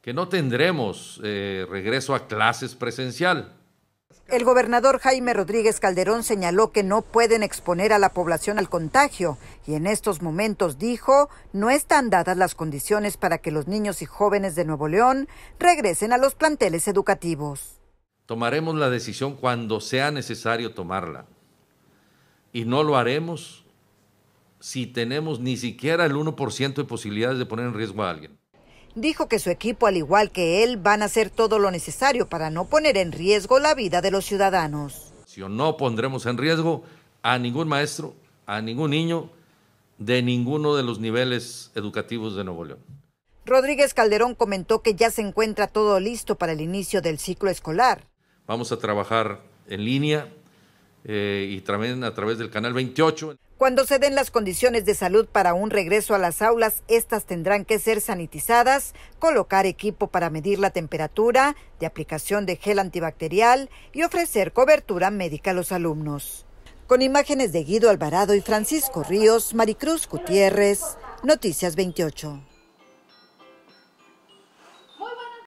que no tendremos eh, regreso a clases presencial. El gobernador Jaime Rodríguez Calderón señaló que no pueden exponer a la población al contagio y en estos momentos dijo no están dadas las condiciones para que los niños y jóvenes de Nuevo León regresen a los planteles educativos. Tomaremos la decisión cuando sea necesario tomarla y no lo haremos si tenemos ni siquiera el 1% de posibilidades de poner en riesgo a alguien dijo que su equipo, al igual que él, van a hacer todo lo necesario para no poner en riesgo la vida de los ciudadanos. Si no pondremos en riesgo a ningún maestro, a ningún niño de ninguno de los niveles educativos de Nuevo León. Rodríguez Calderón comentó que ya se encuentra todo listo para el inicio del ciclo escolar. Vamos a trabajar en línea eh, y también a través del canal 28. Cuando se den las condiciones de salud para un regreso a las aulas, estas tendrán que ser sanitizadas, colocar equipo para medir la temperatura, de aplicación de gel antibacterial y ofrecer cobertura médica a los alumnos. Con imágenes de Guido Alvarado y Francisco Ríos, Maricruz Gutiérrez, Noticias 28.